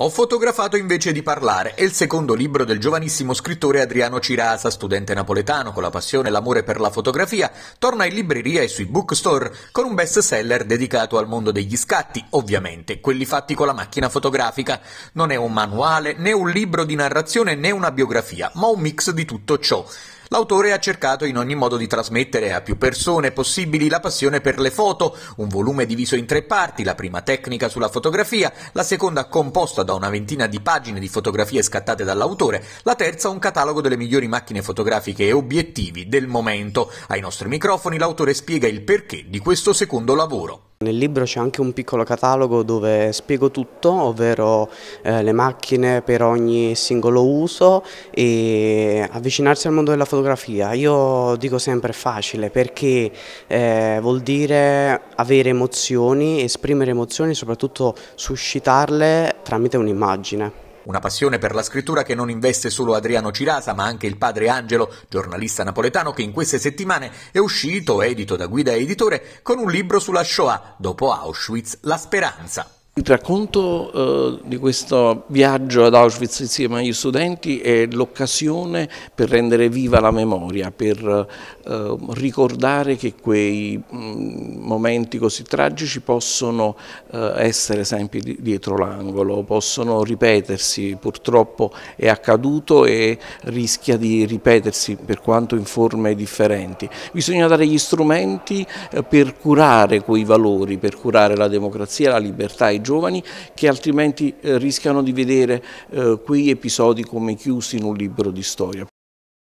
Ho fotografato invece di parlare è il secondo libro del giovanissimo scrittore Adriano Cirasa, studente napoletano con la passione e l'amore per la fotografia, torna in libreria e sui bookstore con un best seller dedicato al mondo degli scatti, ovviamente, quelli fatti con la macchina fotografica. Non è un manuale, né un libro di narrazione, né una biografia, ma un mix di tutto ciò. L'autore ha cercato in ogni modo di trasmettere a più persone possibili la passione per le foto, un volume diviso in tre parti, la prima tecnica sulla fotografia, la seconda composta da una ventina di pagine di fotografie scattate dall'autore, la terza un catalogo delle migliori macchine fotografiche e obiettivi del momento. Ai nostri microfoni l'autore spiega il perché di questo secondo lavoro. Nel libro c'è anche un piccolo catalogo dove spiego tutto, ovvero eh, le macchine per ogni singolo uso e avvicinarsi al mondo della fotografia. Io dico sempre facile perché eh, vuol dire avere emozioni, esprimere emozioni e soprattutto suscitarle tramite un'immagine. Una passione per la scrittura che non investe solo Adriano Cirasa, ma anche il padre Angelo, giornalista napoletano che in queste settimane è uscito, edito da Guida Editore, con un libro sulla Shoah, dopo Auschwitz, La Speranza. Il racconto eh, di questo viaggio ad Auschwitz insieme agli studenti è l'occasione per rendere viva la memoria, per eh, ricordare che quei mh, mm, momenti così tragici possono eh, essere sempre dietro l'angolo, possono ripetersi, purtroppo è accaduto e rischia di ripetersi per quanto in forme differenti. Bisogna dare gli strumenti eh, per curare quei valori, per curare la democrazia, la libertà, e i giovani che altrimenti eh, rischiano di vedere eh, quei episodi come chiusi in un libro di storia.